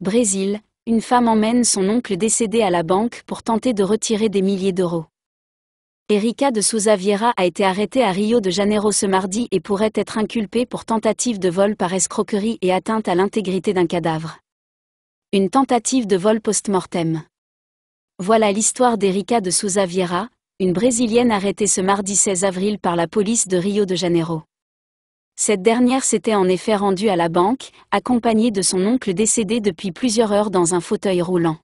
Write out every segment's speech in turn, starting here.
Brésil, une femme emmène son oncle décédé à la banque pour tenter de retirer des milliers d'euros. Erika de Souza Vieira a été arrêtée à Rio de Janeiro ce mardi et pourrait être inculpée pour tentative de vol par escroquerie et atteinte à l'intégrité d'un cadavre. Une tentative de vol post-mortem. Voilà l'histoire d'Erika de Souza Vieira, une Brésilienne arrêtée ce mardi 16 avril par la police de Rio de Janeiro. Cette dernière s'était en effet rendue à la banque, accompagnée de son oncle décédé depuis plusieurs heures dans un fauteuil roulant.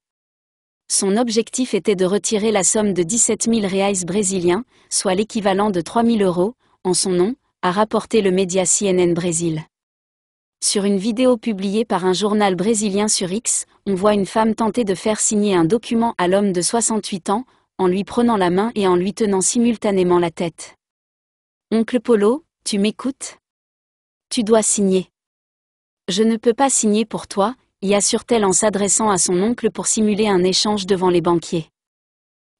Son objectif était de retirer la somme de 17 000 reais brésiliens, soit l'équivalent de 3 000 euros, en son nom, a rapporté le média CNN Brésil. Sur une vidéo publiée par un journal brésilien sur X, on voit une femme tenter de faire signer un document à l'homme de 68 ans, en lui prenant la main et en lui tenant simultanément la tête. Oncle Polo, tu m'écoutes tu dois signer. Je ne peux pas signer pour toi, y assure-t-elle en s'adressant à son oncle pour simuler un échange devant les banquiers.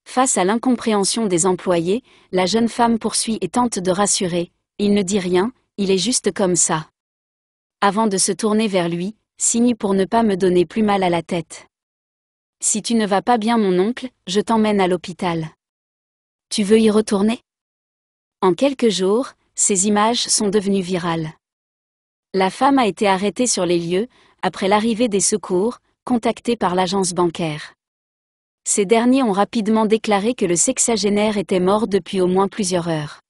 Face à l'incompréhension des employés, la jeune femme poursuit et tente de rassurer. Il ne dit rien, il est juste comme ça. Avant de se tourner vers lui, signe pour ne pas me donner plus mal à la tête. Si tu ne vas pas bien mon oncle, je t'emmène à l'hôpital. Tu veux y retourner En quelques jours, ces images sont devenues virales. La femme a été arrêtée sur les lieux, après l'arrivée des secours, contactée par l'agence bancaire. Ces derniers ont rapidement déclaré que le sexagénaire était mort depuis au moins plusieurs heures.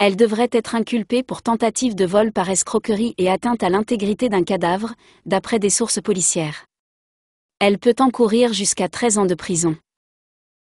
Elle devrait être inculpée pour tentative de vol par escroquerie et atteinte à l'intégrité d'un cadavre, d'après des sources policières. Elle peut encourir jusqu'à 13 ans de prison.